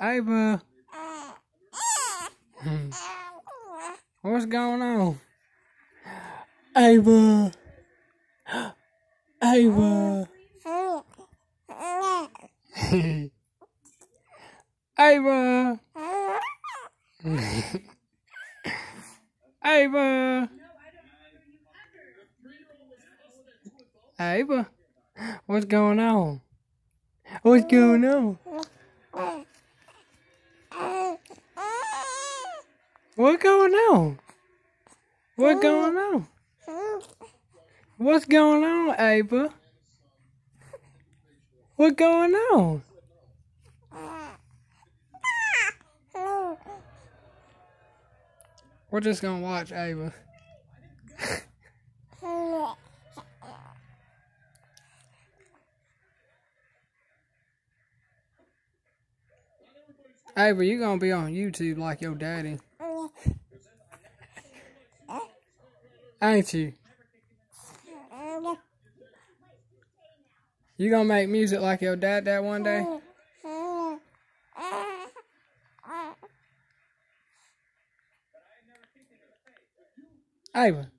Ava. What's going on? Ava. Ava. Ava. Ava. Ava. What's going on? What's going on? What going on? What going on? What's going on, Ava? What going on? We're just gonna watch Ava. Ava, you gonna be on YouTube like your daddy. Ain't you? You gonna make music like your dad that one day? Ava.